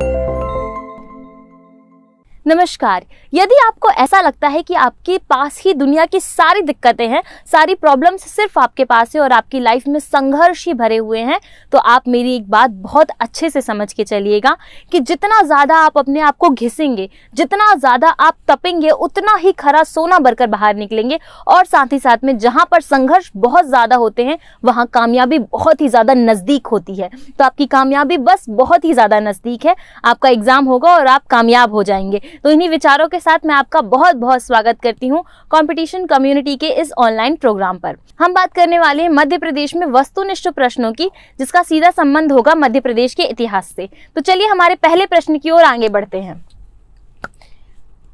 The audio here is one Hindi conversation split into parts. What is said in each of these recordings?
Thank you. नमस्कार यदि आपको ऐसा लगता है कि आपके पास ही दुनिया की सारी दिक्कतें हैं सारी प्रॉब्लम्स सिर्फ आपके पास है और आपकी लाइफ में संघर्ष ही भरे हुए हैं तो आप मेरी एक बात बहुत अच्छे से समझ के चलिएगा कि जितना ज़्यादा आप अपने आप को घिसेंगे जितना ज़्यादा आप तपेंगे उतना ही खरा सोना भरकर बाहर निकलेंगे और साथ ही साथ में जहाँ पर संघर्ष बहुत ज़्यादा होते हैं वहाँ कामयाबी बहुत ही ज़्यादा नज़दीक होती है तो आपकी कामयाबी बस बहुत ही ज़्यादा नज़दीक है आपका एग्ज़ाम होगा और आप कामयाब हो जाएंगे तो इन्हीं विचारों के साथ मैं आपका बहुत बहुत स्वागत करती हूँ कॉम्पिटिशन कम्युनिटी के इस ऑनलाइन प्रोग्राम पर हम बात करने वाले हैं मध्य प्रदेश में वस्तुनिष्ठ प्रश्नों की जिसका सीधा संबंध होगा मध्य प्रदेश के इतिहास से तो चलिए हमारे पहले प्रश्न की ओर आगे बढ़ते हैं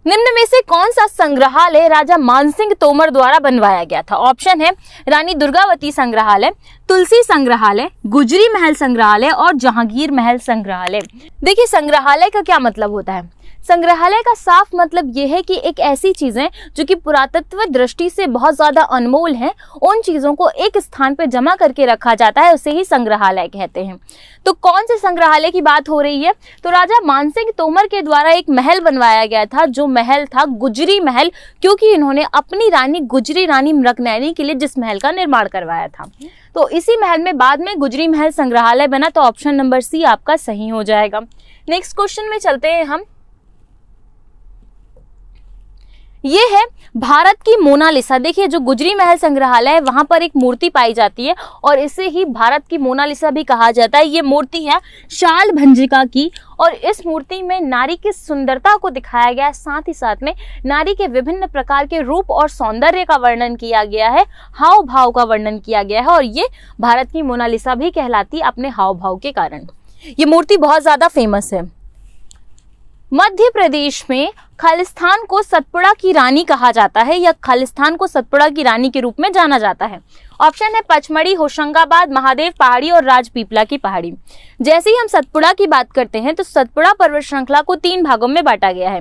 निम्न में से कौन सा संग्रहालय राजा मानसिंह तोमर द्वारा बनवाया गया था ऑप्शन है रानी दुर्गावती संग्रहालय तुलसी संग्रहालय गुजरी महल संग्रहालय और जहांगीर महल संग्रहालय देखिए संग्रहालय का क्या मतलब होता है संग्रहालय का साफ मतलब यह है कि एक ऐसी चीज़ें जो कि पुरातत्व दृष्टि से बहुत ज़्यादा अनमोल हैं उन चीज़ों को एक स्थान पर जमा करके रखा जाता है उसे ही संग्रहालय कहते हैं तो कौन से संग्रहालय की बात हो रही है तो राजा मानसिंह तोमर के द्वारा एक महल बनवाया गया था जो महल था गुजरी महल क्योंकि इन्होंने अपनी रानी गुजरी रानी मृगनैनी के लिए जिस महल का निर्माण करवाया था तो इसी महल में बाद में गुजरी महल संग्रहालय बना तो ऑप्शन नंबर सी आपका सही हो जाएगा नेक्स्ट क्वेश्चन में चलते हैं हम ये है भारत की मोनालिसा देखिए जो गुजरी महल संग्रहालय है वहां पर एक मूर्ति पाई जाती है और इसे ही भारत की मोनालिसा भी कहा जाता है ये मूर्ति है शाल भंजिका की और इस मूर्ति में नारी की सुंदरता को दिखाया गया है साथ ही साथ में नारी के विभिन्न प्रकार के रूप और सौंदर्य का वर्णन किया गया है हाव भाव का वर्णन किया गया है और ये भारत की मोनालिसा भी कहलाती अपने हाव भाव के कारण ये मूर्ति बहुत ज़्यादा फेमस है मध्य प्रदेश में खालिस्तान को सतपुड़ा की रानी कहा जाता है या खालिस्तान को सतपुड़ा की रानी के रूप में जाना जाता है ऑप्शन है पचमढ़ी होशंगाबाद महादेव पहाड़ी और राजपीपला की पहाड़ी जैसे ही हम सतपुड़ा की बात करते हैं तो सतपुड़ा पर्वत श्रृंखला को तीन भागों में बांटा गया है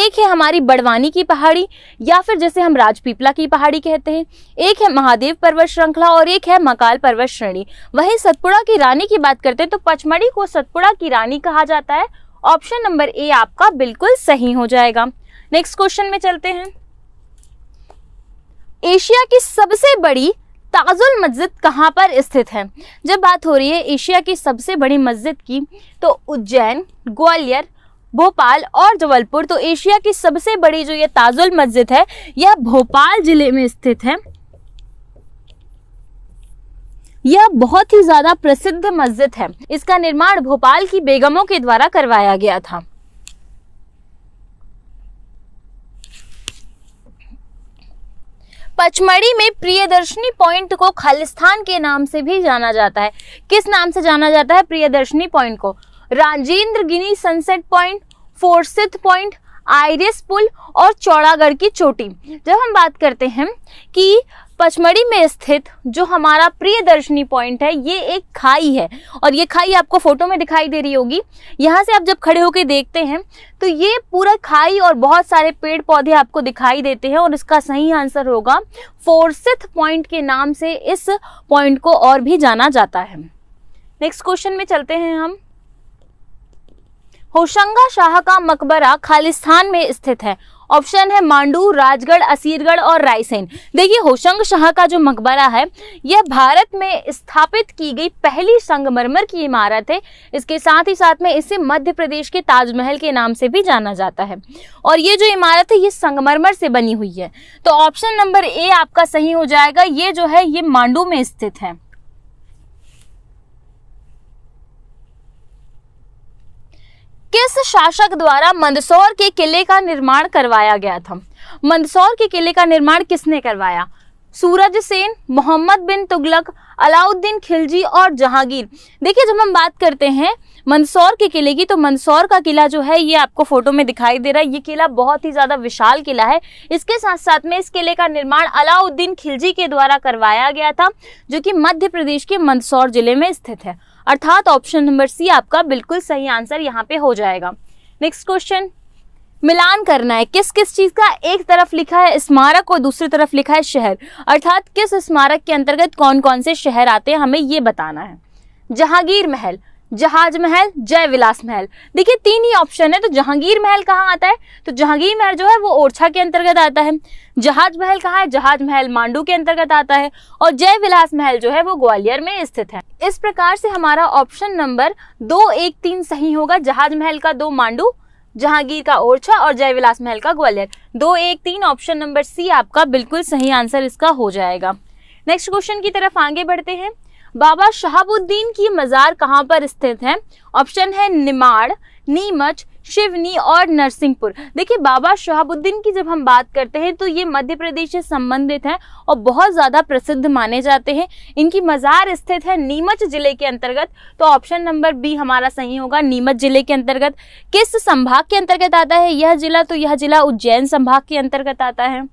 एक है हमारी बड़वानी की पहाड़ी या फिर जैसे हम राजपीपला की पहाड़ी कहते हैं एक है महादेव पर्वत श्रृंखला और एक है मकाल पर्वत श्रेणी वही सतपुड़ा की रानी की बात करते हैं तो पचमढ़ी को सतपुड़ा की रानी कहा जाता है ऑप्शन नंबर ए आपका बिल्कुल सही हो जाएगा नेक्स्ट क्वेश्चन में चलते हैं एशिया की सबसे बड़ी ताजुल मस्जिद कहाँ पर स्थित है जब बात हो रही है एशिया की सबसे बड़ी मस्जिद की तो उज्जैन ग्वालियर भोपाल और जबलपुर तो एशिया की सबसे बड़ी जो ये ताजुल मस्जिद है यह भोपाल ज़िले में स्थित है यह बहुत ही ज्यादा प्रसिद्ध मस्जिद है इसका निर्माण भोपाल की बेगमों के द्वारा करवाया गया था पचमढ़ी में प्रियदर्शनी पॉइंट को खालिस्तान के नाम से भी जाना जाता है किस नाम से जाना जाता है प्रियदर्शनी पॉइंट को राजेंद्र गिनी सनसेट पॉइंट फोर्सिथ पॉइंट आयरिस पुल और चौड़ागढ़ की चोटी जब हम बात करते हैं कि पचमढ़ी में स्थित जो हमारा प्रिय दर्शनी पॉइंट है ये एक खाई है और ये खाई आपको फोटो में दिखाई दे रही होगी यहाँ से आप जब खड़े होकर देखते हैं तो ये पूरा खाई और बहुत सारे पेड़ पौधे आपको दिखाई देते हैं और इसका सही आंसर होगा फोर्सिथ पॉइंट के नाम से इस पॉइंट को और भी जाना जाता है नेक्स्ट क्वेश्चन में चलते हैं हम होशंगा शाह का मकबरा खालिस्तान में स्थित है ऑप्शन है मांडू राजगढ़ असीरगढ़ और रायसेन देखिए होशंग शाह का जो मकबरा है यह भारत में स्थापित की गई पहली संगमरमर की इमारत है इसके साथ ही साथ में इसे मध्य प्रदेश के ताजमहल के नाम से भी जाना जाता है और ये जो इमारत है ये संगमरमर से बनी हुई है तो ऑप्शन नंबर ए आपका सही हो जाएगा ये जो है ये मांडू में स्थित है किस शासक द्वारा मंदसौर के किले का निर्माण करवाया गया था मंदसौर के किले का निर्माण किसने करवाया सूरज सेन मोहम्मद बिन तुगलक अलाउद्दीन खिलजी और जहांगीर देखिए जब हम बात करते हैं मंदसौर के किले की तो मंदसौर का किला जो है ये आपको फोटो में दिखाई दे रहा है ये किला बहुत ही ज़्यादा विशाल किला है इसके साथ साथ में इस किले का निर्माण अलाउद्दीन खिलजी के द्वारा करवाया गया था जो कि मध्य प्रदेश के मंदसौर जिले में स्थित है अर्थात ऑप्शन नंबर सी आपका बिल्कुल सही आंसर यहाँ पे हो जाएगा नेक्स्ट क्वेश्चन मिलान करना है किस किस चीज़ का एक तरफ लिखा है स्मारक और दूसरी तरफ लिखा है शहर अर्थात किस स्मारक के अंतर्गत कौन कौन से शहर आते हैं हमें ये बताना है जहांगीर महल जहाज महल जय विलास महल देखिए तीन ही ऑप्शन है तो जहांगीर महल कहाँ आता है तो जहांगीर महल जो है वो ओरछा के अंतर्गत आता है जहाज महल कहाँ है जहाज महल मांडू के अंतर्गत आता है और जय विलास महल जो है वो ग्वालियर में स्थित है इस प्रकार से हमारा ऑप्शन नंबर दो एक तीन सही होगा जहाज महल का दो मांडू जहांगीर का ओरछा और जयविलास महल का ग्वालियर दो एक तीन ऑप्शन नंबर सी आपका बिल्कुल सही आंसर इसका हो जाएगा नेक्स्ट क्वेश्चन की तरफ आगे बढ़ते हैं बाबा शहाबुद्दीन की मज़ार कहाँ पर स्थित है ऑप्शन है निमाड़ नीमच शिवनी और नरसिंहपुर देखिए बाबा शहाबुद्दीन की जब हम बात करते हैं तो ये मध्य प्रदेश से संबंधित हैं और बहुत ज़्यादा प्रसिद्ध माने जाते हैं इनकी मज़ार स्थित है नीमच जिले के अंतर्गत तो ऑप्शन नंबर बी हमारा सही होगा नीमच जिले के अंतर्गत किस संभाग के अंतर्गत आता है यह जिला तो यह जिला उज्जैन संभाग के अंतर्गत आता है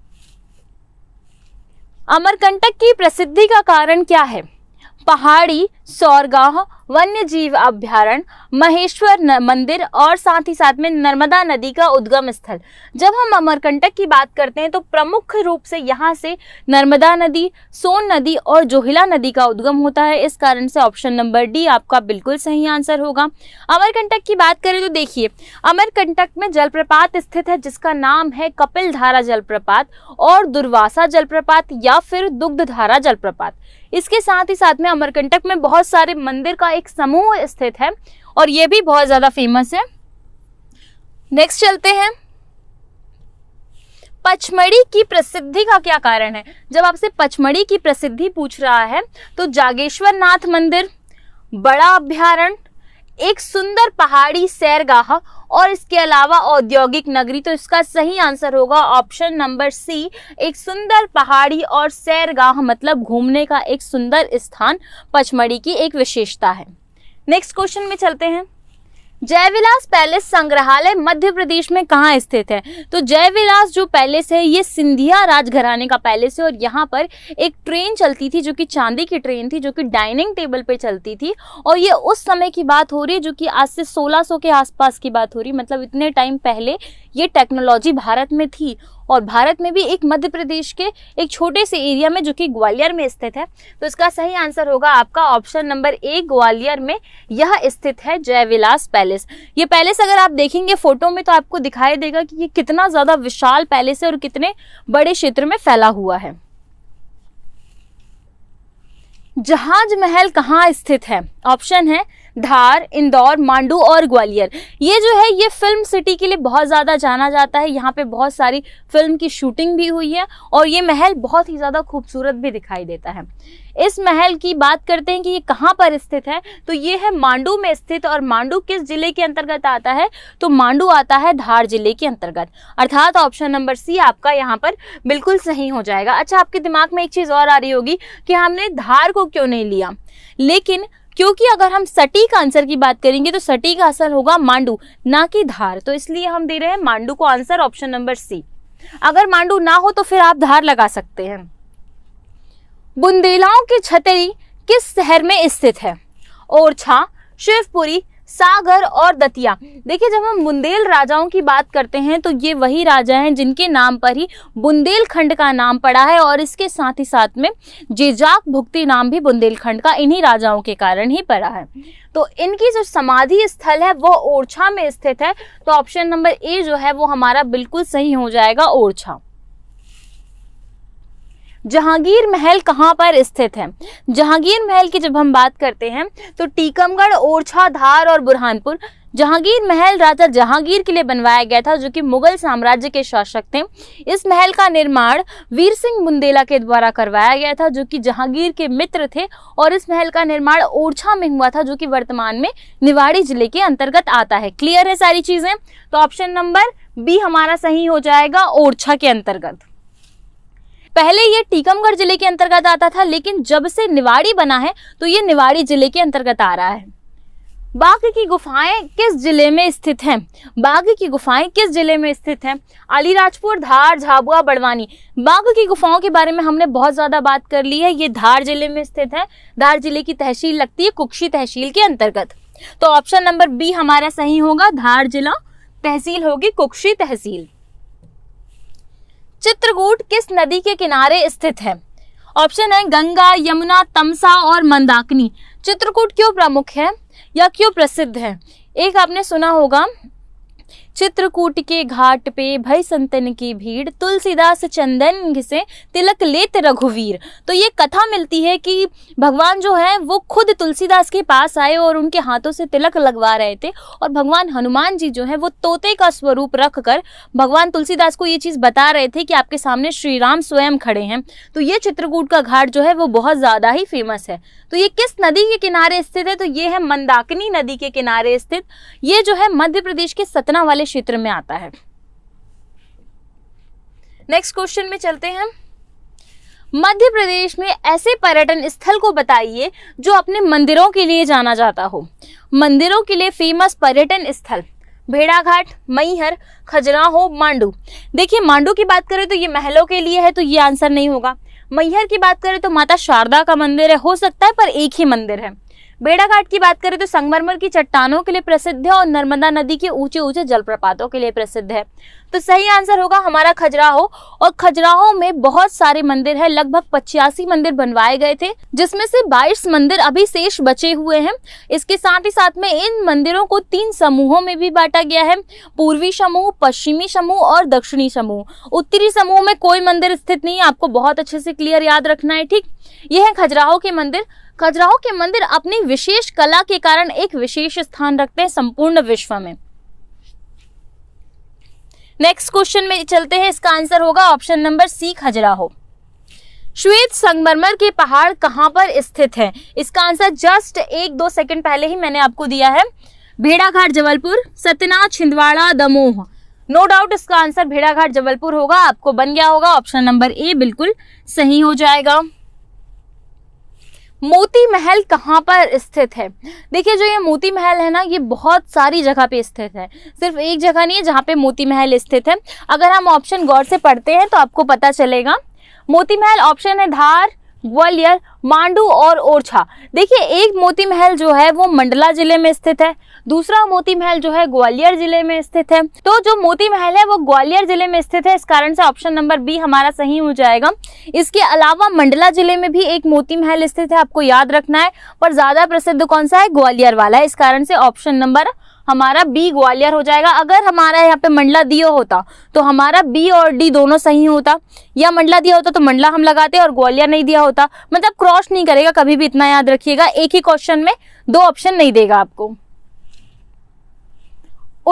अमरकंटक की प्रसिद्धि का कारण क्या है पहाड़ी सौरगाह वन्य जीव अभ्यारण्य महेश्वर मंदिर और साथ ही साथ में नर्मदा नदी का उद्गम स्थल जब हम अमरकंटक की बात करते हैं तो प्रमुख रूप से यहाँ से नर्मदा नदी सोन नदी और जोहिला नदी का उद्गम होता है इस कारण से ऑप्शन नंबर डी आपका बिल्कुल सही आंसर होगा अमरकंटक की बात करें तो देखिए अमरकंटक में जलप्रपात स्थित है जिसका नाम है कपिल धारा जलप्रपात और दुर्वासा जलप्रपात या फिर दुग्ध धारा जलप्रपात इसके साथ ही साथ में अमरकंटक में बहुत सारे मंदिर का एक समूह स्थित है और ये भी बहुत ज़्यादा फेमस है नेक्स्ट चलते हैं पचमढ़ी की प्रसिद्धि का क्या कारण है जब आपसे पचमढ़ी की प्रसिद्धि पूछ रहा है तो जागेश्वर नाथ मंदिर बड़ा अभ्यारण्य एक सुंदर पहाड़ी सैरगाह और इसके अलावा औद्योगिक नगरी तो इसका सही आंसर होगा ऑप्शन नंबर सी एक सुंदर पहाड़ी और सैरगाह मतलब घूमने का एक सुंदर स्थान पचमढ़ी की एक विशेषता है नेक्स्ट क्वेश्चन में चलते हैं जयविलास पैलेस संग्रहालय मध्य प्रदेश में कहाँ स्थित है तो जयविलास जो पैलेस है ये सिंधिया राजघराने का पैलेस है और यहाँ पर एक ट्रेन चलती थी जो कि चांदी की ट्रेन थी जो कि डाइनिंग टेबल पे चलती थी और ये उस समय की बात हो रही है जो कि आज से 1600 के आसपास की बात हो रही मतलब इतने टाइम पहले ये टेक्नोलॉजी भारत में थी और भारत में भी एक मध्य प्रदेश के एक छोटे से एरिया में जो कि ग्वालियर में स्थित है तो इसका सही आंसर होगा आपका ऑप्शन नंबर ए ग्वालियर में यह स्थित है जयविलास पैलेस पैलेस ये पैलेस अगर आप देखेंगे फोटो में तो आपको दिखाई देगा कि ये कितना ज़्यादा विशाल पैलेस है और कितने बड़े क्षेत्र में फैला हुआ है जहाज महल कहाँ स्थित है ऑप्शन है धार इंदौर मांडू और ग्वालियर ये जो है ये फिल्म सिटी के लिए बहुत ज़्यादा जाना जाता है यहाँ पे बहुत सारी फिल्म की शूटिंग भी हुई है और ये महल बहुत ही ज़्यादा खूबसूरत भी दिखाई देता है इस महल की बात करते हैं कि ये कहाँ पर स्थित है तो ये है मांडू में स्थित और मांडू किस जिले के अंतर्गत आता है तो मांडू आता है धार जिले के अंतर्गत अर्थात ऑप्शन नंबर सी आपका यहाँ पर बिल्कुल सही हो जाएगा अच्छा आपके दिमाग में एक चीज़ और आ रही होगी कि हमने धार को क्यों नहीं लिया लेकिन क्योंकि अगर हम सटीक आंसर की बात करेंगे तो सटीक आंसर होगा मांडू ना कि धार तो इसलिए हम दे रहे हैं मांडू को आंसर ऑप्शन नंबर सी अगर मांडू ना हो तो फिर आप धार लगा सकते हैं बुंदेलाओं की छतरी किस शहर में स्थित है ओरछा शिवपुरी सागर और दतिया देखिए जब हम बुंदेल राजाओं की बात करते हैं तो ये वही राजा हैं जिनके नाम पर ही बुंदेलखंड का नाम पड़ा है और इसके साथ ही साथ में जेजाक भुक्ति नाम भी बुंदेलखंड का इन्हीं राजाओं के कारण ही पड़ा है तो इनकी जो समाधि स्थल है वो ओरछा में स्थित है तो ऑप्शन नंबर ए जो है वो हमारा बिल्कुल सही हो जाएगा ओरछा जहांगीर महल कहाँ पर स्थित है जहांगीर महल की जब हम बात करते हैं तो टीकमगढ़ ओरछा धार और बुरहानपुर जहांगीर महल राजा जहांगीर के लिए बनवाया गया था जो कि मुगल साम्राज्य के शासक थे इस महल का निर्माण वीर सिंह बुंदेला के द्वारा करवाया गया था जो कि जहांगीर के मित्र थे और इस महल का निर्माण ओरछा में हुआ था जो कि वर्तमान में निवाड़ी जिले के अंतर्गत आता है क्लियर है सारी चीजें तो ऑप्शन नंबर बी हमारा सही हो जाएगा ओरछा के अंतर्गत पहले ये टीकमगढ़ जिले के अंतर्गत आता था लेकिन जब से निवाड़ी बना है तो ये निवाड़ी जिले के अंतर्गत आ रहा है बाघ की गुफाएं किस जिले में स्थित हैं बाघ की गुफाएं किस जिले में स्थित हैं अलीराजपुर धार झाबुआ बड़वानी बाघ की गुफाओं के बारे में हमने बहुत ज़्यादा बात कर ली है ये धार जिले में स्थित है धार जिले की तहसील लगती है कुक्षी तहसील के अंतर्गत तो ऑप्शन नंबर बी हमारा सही होगा धार जिला तहसील होगी कुक्षी तहसील चित्रकूट किस नदी के किनारे स्थित है ऑप्शन है गंगा यमुना तमसा और मंदाकिनी चित्रकूट क्यों प्रमुख है या क्यों प्रसिद्ध है एक आपने सुना होगा चित्रकूट के घाट पे भय संतन की भीड़ तुलसीदास चंदन घिसे तिलक लेत रघुवीर तो ये कथा मिलती है कि भगवान जो है वो खुद तुलसीदास के पास आए और उनके हाथों से तिलक लगवा रहे थे और भगवान हनुमान जी जो है वो तोते का स्वरूप रख कर भगवान तुलसीदास को ये चीज़ बता रहे थे कि आपके सामने श्री राम स्वयं खड़े हैं तो ये चित्रकूट का घाट जो है वो बहुत ज़्यादा ही फेमस है तो ये किस नदी के किनारे स्थित है तो ये है मंदाकिनी नदी के किनारे स्थित ये जो है मध्य प्रदेश के सतना वाले वाले क्षेत्र में आता है नेक्स्ट क्वेश्चन में चलते हैं मध्य प्रदेश में ऐसे पर्यटन स्थल को बताइए जो अपने मंदिरों के लिए जाना जाता हो मंदिरों के लिए फेमस पर्यटन स्थल भेड़ाघाट मैहर खजुराहो मांडू देखिए मांडू की बात करें तो ये महलों के लिए है तो ये आंसर नहीं होगा मैहर की बात करें तो माता शारदा का मंदिर है हो सकता है पर एक ही मंदिर है बेड़ाघाट की बात करें तो संगमरमर की चट्टानों के लिए प्रसिद्ध है और नर्मदा नदी के ऊंचे ऊंचे जलप्रपातों के लिए प्रसिद्ध है तो सही आंसर होगा हमारा खजुराहो और खजुराहो में बहुत सारे मंदिर है लगभग पचासी मंदिर बनवाए गए थे जिसमें से 22 मंदिर अभी शेष बचे हुए हैं इसके साथ ही साथ में इन मंदिरों को तीन समूहों में भी बांटा गया है पूर्वी समूह पश्चिमी समूह और दक्षिणी समूह उत्तरी समूह में कोई मंदिर स्थित नहीं है आपको बहुत अच्छे से क्लियर याद रखना है ठीक यह है खजुराहो के मंदिर खजुराहो के मंदिर अपनी विशेष कला के कारण एक विशेष स्थान रखते हैं संपूर्ण विश्व में नेक्स्ट क्वेश्चन में चलते हैं इसका आंसर होगा ऑप्शन नंबर सी खजुराहो श्वेत संगमरमर के पहाड़ कहाँ पर स्थित है इसका आंसर जस्ट एक दो सेकंड पहले ही मैंने आपको दिया है भेड़ाघाट जबलपुर सतना छिंदवाड़ा दमोह नो डाउट इसका आंसर भेड़ाघाट जबलपुर होगा आपको बन गया होगा ऑप्शन नंबर ए बिल्कुल सही हो जाएगा मोती महल कहाँ पर स्थित है देखिए जो ये मोती महल है ना ये बहुत सारी जगह पे स्थित है सिर्फ एक जगह नहीं है जहाँ पे मोती महल स्थित है अगर हम ऑप्शन गौर से पढ़ते हैं तो आपको पता चलेगा मोती महल ऑप्शन है धार ग्वालियर मांडू और ओरछा देखिए एक मोती महल जो है वो मंडला जिले में स्थित है दूसरा मोती महल जो है ग्वालियर जिले में स्थित है तो जो मोती महल है वो ग्वालियर जिले में स्थित है इस कारण से ऑप्शन नंबर बी हमारा सही हो जाएगा इसके अलावा मंडला जिले में भी एक मोती महल स्थित है आपको याद रखना है पर ज्यादा प्रसिद्ध कौन सा है ग्वालियर वाला है इस कारण से ऑप्शन नंबर हमारा बी ग्वालियर हो जाएगा अगर हमारा यहाँ पे मंडला दिया होता तो हमारा बी और डी दोनों सही होता या मंडला दिया होता तो मंडला हम लगाते और ग्वालियर नहीं दिया होता मतलब क्रॉस नहीं करेगा कभी भी इतना याद रखिएगा एक ही क्वेश्चन में दो ऑप्शन नहीं देगा आपको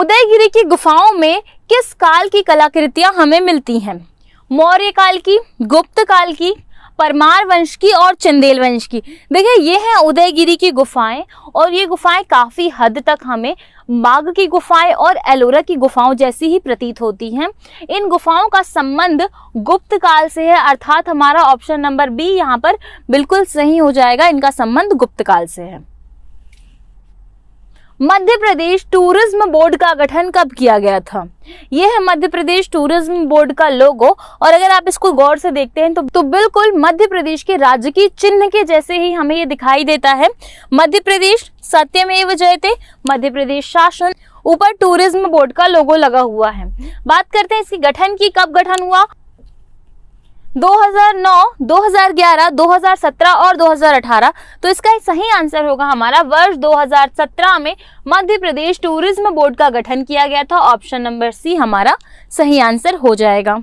उदयगिरी की गुफाओं में किस काल की कलाकृतियां हमें मिलती हैं मौर्य काल की गुप्त काल की परमार वंश की और चंदेल वंश की देखिए ये है उदयगिरी की गुफाएं और ये गुफाएं काफ़ी हद तक हमें बाघ की गुफाएं और एलोरा की गुफाओं जैसी ही प्रतीत होती हैं इन गुफाओं का संबंध गुप्त काल से है अर्थात हमारा ऑप्शन नंबर बी यहाँ पर बिल्कुल सही हो जाएगा इनका संबंध गुप्त काल से है मध्य प्रदेश टूरिज्म बोर्ड का गठन कब किया गया था यह है मध्य प्रदेश टूरिज्म बोर्ड का लोगो और अगर आप इसको गौर से देखते हैं तो, तो बिल्कुल मध्य प्रदेश के राज्य की चिन्ह के जैसे ही हमें ये दिखाई देता है मध्य प्रदेश सत्यमेव जयते मध्य प्रदेश शासन ऊपर टूरिज्म बोर्ड का लोगो लगा हुआ है बात करते हैं इसकी गठन की कब गठन हुआ 2009, 2011, 2017 और 2018 तो इसका सही आंसर होगा हमारा वर्ष 2017 में मध्य प्रदेश टूरिज्म बोर्ड का गठन किया गया था ऑप्शन नंबर सी हमारा सही आंसर हो जाएगा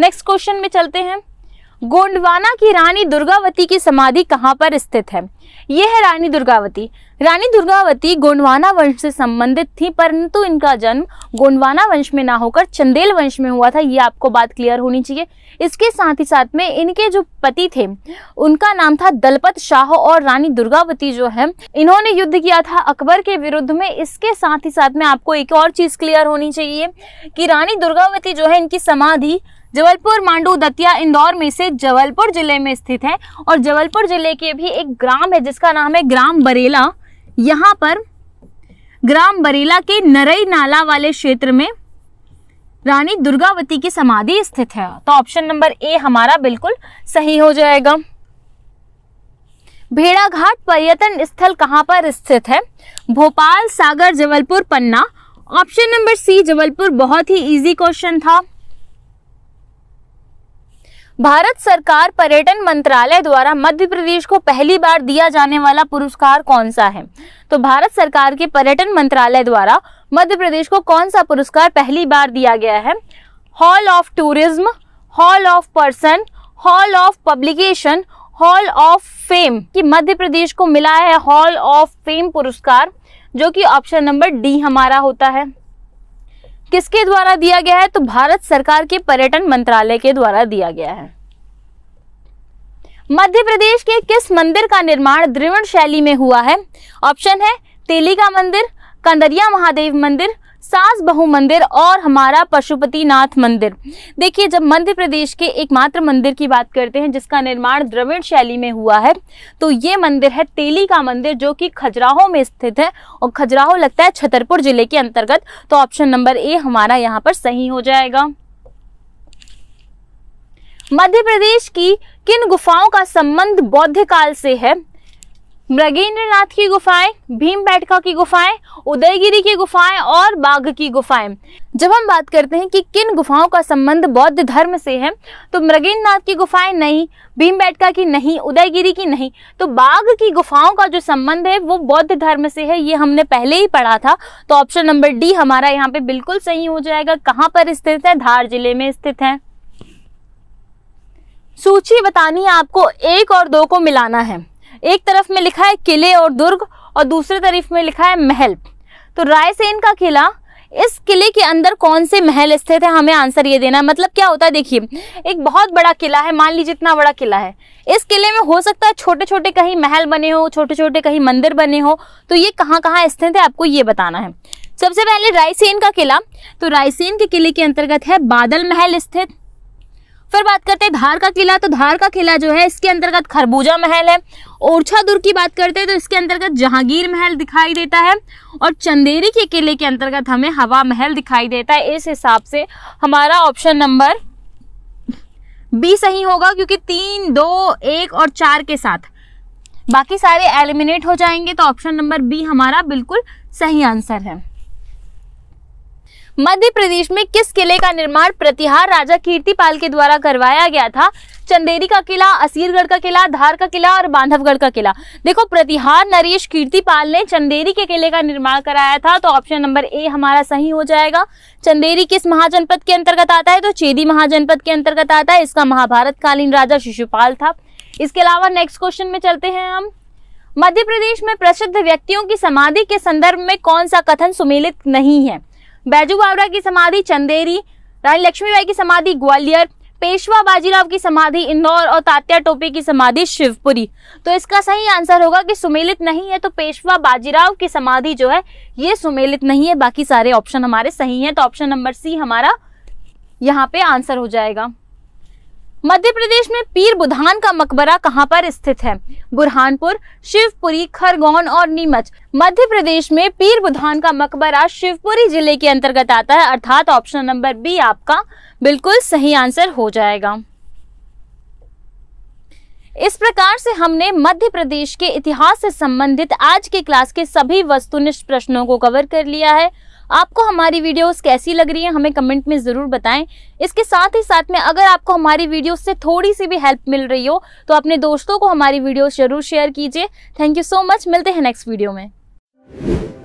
नेक्स्ट क्वेश्चन में चलते हैं गोंडवाना की रानी दुर्गावती की समाधि कहाँ पर स्थित है ये है रानी दुर्गावती रानी दुर्गावती गोंडवाना वंश से संबंधित थी परंतु इनका जन्म गोंडवाना वंश में ना होकर चंदेल वंश में हुआ था ये आपको बात क्लियर होनी चाहिए इसके साथ ही साथ में इनके जो पति थे उनका नाम था दलपत शाह और रानी दुर्गावती जो है इन्होंने युद्ध किया था अकबर के विरुद्ध में इसके साथ ही साथ में आपको एक और चीज़ क्लियर होनी चाहिए कि रानी दुर्गावती जो है इनकी समाधि जबलपुर मांडू दतिया इंदौर में से जबलपुर जिले में स्थित है और जबलपुर जिले के भी एक ग्राम है जिसका नाम है ग्राम बरेला यहाँ पर ग्राम बरेला के नरई नाला वाले क्षेत्र में रानी दुर्गावती की समाधि स्थित है तो ऑप्शन नंबर ए हमारा बिल्कुल सही हो जाएगा भेड़ाघाट पर्यटन स्थल कहाँ पर स्थित है Bhopal Sagar Jabalpur Panna option number C Jabalpur बहुत ही इजी क्वेश्चन था भारत सरकार पर्यटन मंत्रालय द्वारा मध्य प्रदेश को पहली बार दिया जाने वाला पुरस्कार कौन सा है तो भारत सरकार के पर्यटन मंत्रालय द्वारा मध्य प्रदेश को कौन सा पुरस्कार पहली बार दिया गया है hall of tourism hall of person hall of publication hall of fame कि मध्य प्रदेश को मिला है हॉल ऑफ फेम पुरस्कार जो कि ऑप्शन नंबर डी हमारा होता है किसके द्वारा दिया गया है तो भारत सरकार के पर्यटन मंत्रालय के द्वारा दिया गया है मध्य प्रदेश के किस मंदिर का निर्माण द्रिवण शैली में हुआ है ऑप्शन है तेली का मंदिर कंदरिया महादेव मंदिर सास बहु मंदिर और हमारा पशुपतिनाथ मंदिर देखिए जब मध्य प्रदेश के एकमात्र मंदिर की बात करते हैं जिसका निर्माण द्रविड़ शैली में हुआ है तो ये मंदिर है तेली का मंदिर जो कि खजुराहो में स्थित है और खजुराहो लगता है छतरपुर जिले के अंतर्गत तो ऑप्शन नंबर ए हमारा यहाँ पर सही हो जाएगा मध्य प्रदेश की किन गुफाओं का संबंध बौद्ध काल से है मृगेंद्रनाथ की गुफाएं भीम बैठका की गुफाएं उदयगिरी की गुफाएं और बाघ की गुफाएं जब हम बात करते हैं कि किन गुफाओं का संबंध बौद्ध धर्म से है तो मृगेंद्रनाथ की गुफाएं नहीं भीम बैठका की नहीं उदयगिरी की नहीं तो बाघ की गुफाओं का जो संबंध है वो बौद्ध धर्म से है ये हमने पहले ही पढ़ा था तो ऑप्शन नंबर डी हमारा यहाँ पे बिल्कुल सही हो जाएगा कहाँ पर स्थित है धार जिले में स्थित है सूची बतानी है आपको एक और दो को मिलाना है एक तरफ में लिखा है किले और दुर्ग और दूसरे तरफ में लिखा है महल तो रायसेन का किला इस किले के अंदर कौन से महल स्थित है हमें आंसर ये देना है मतलब क्या होता है देखिए एक बहुत बड़ा किला है मान लीजिए इतना बड़ा किला है इस किले में हो सकता है छोटे छोटे कहीं महल बने हो छोटे छोटे कहीं मंदिर बने हो तो ये कहाँ कहाँ स्थित है आपको ये बताना है सबसे पहले रायसेन का किला तो रायसेन के किले के अंतर्गत है बादल महल स्थित फिर बात करते हैं धार का किला तो धार का किला जो है इसके अंतर्गत खरबूजा महल है ओरछा दुर्ग की बात करते हैं तो इसके अंतर्गत जहांगीर महल दिखाई देता है और चंदेरी के किले के अंतर्गत हमें हवा महल दिखाई देता है इस हिसाब से हमारा ऑप्शन नंबर बी सही होगा क्योंकि तीन दो एक और चार के साथ बाकी सारे एलिमिनेट हो जाएंगे तो ऑप्शन नंबर बी हमारा बिल्कुल सही आंसर है मध्य प्रदेश में किस किले का निर्माण प्रतिहार राजा कीर्तिपाल के द्वारा करवाया गया था चंदेरी का किला असीरगढ़ का किला धार का किला और बांधवगढ़ का किला देखो प्रतिहार नरेश कीर्तिपाल ने चंदेरी के किले का निर्माण कराया था तो ऑप्शन नंबर ए हमारा सही हो जाएगा चंदेरी किस महाजनपद के अंतर्गत आता है तो चेदी महाजनपद के अंतर्गत आता है इसका महाभारत कालीन राजा शिशुपाल था इसके अलावा नेक्स्ट क्वेश्चन में चलते हैं हम मध्य प्रदेश में प्रसिद्ध व्यक्तियों की समाधि के संदर्भ में कौन सा कथन सुमेलित नहीं है बैजू बावरा की समाधि चंदेरी रानी लक्ष्मीबाई की समाधि ग्वालियर पेशवा बाजीराव की समाधि इंदौर और तात्या टोपे की समाधि शिवपुरी तो इसका सही आंसर होगा कि सुमेलित नहीं है तो पेशवा बाजीराव की समाधि जो है ये सुमेलित नहीं है बाकी सारे ऑप्शन हमारे सही हैं तो ऑप्शन नंबर सी हमारा यहाँ पे आंसर हो जाएगा मध्य प्रदेश में पीर बुधान का मकबरा कहाँ पर स्थित है बुरहानपुर शिवपुरी खरगोन और नीमच मध्य प्रदेश में पीर बुधान का मकबरा शिवपुरी जिले के अंतर्गत आता है अर्थात ऑप्शन नंबर बी आपका बिल्कुल सही आंसर हो जाएगा इस प्रकार से हमने मध्य प्रदेश के इतिहास से संबंधित आज के क्लास के सभी वस्तुनिष्ठ प्रश्नों को कवर कर लिया है आपको हमारी वीडियोस कैसी लग रही है हमें कमेंट में ज़रूर बताएं इसके साथ ही साथ में अगर आपको हमारी वीडियोस से थोड़ी सी भी हेल्प मिल रही हो तो अपने दोस्तों को हमारी वीडियोस ज़रूर शेयर कीजिए थैंक यू सो मच मिलते हैं नेक्स्ट वीडियो में